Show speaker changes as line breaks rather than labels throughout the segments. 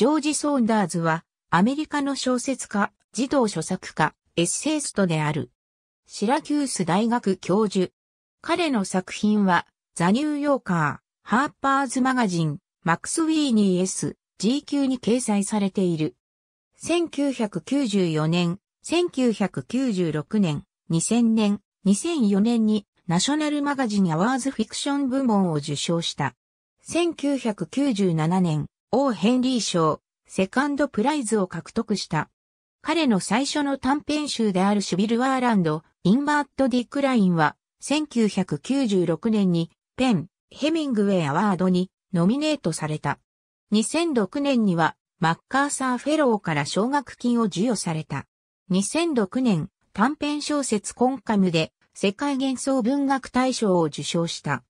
ジョージ・ソーンダーズは、アメリカの小説家、児童書作家、エッセイストである。シラキュース大学教授。彼の作品は、ザ・ニューヨーカー、ハーパーズ・マガジン、マックス・ウィーニー S、g 級に掲載されている。1994年、1996年、2000年、2004年にナショナルマガジンアワーズフィクション部門を受賞した。1997年、王ヘンリー賞、セカンドプライズを獲得した。彼の最初の短編集であるシュビルワーランド、インバーット・ディクラインは、1996年にペン、ヘミングウェイ・アワードにノミネートされた。2006年にはマッカーサー・フェローから奨学金を授与された。2006年、短編小説コンカムで世界幻想文学大賞を受賞した。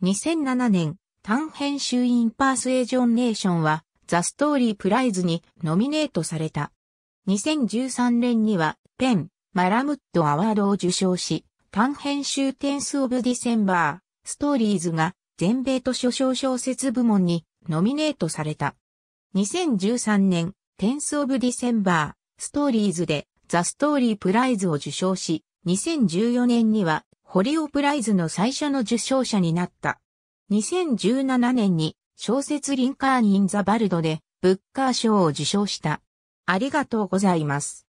2007年、短編集インパースエージョンネーションはザ・ストーリープライズにノミネートされた。2013年にはペン、マラムッドアワードを受賞し、短編集テンス・オブ・ディセンバー、ストーリーズが全米図書賞小説部門にノミネートされた。2013年、テンス・オブ・ディセンバー、ストーリーズでザ・ストーリープライズを受賞し、2014年にはホリオプライズの最初の受賞者になった。2017年に小説リンカーン・イン・ザ・バルドでブッカー賞を受賞した。ありがとうございます。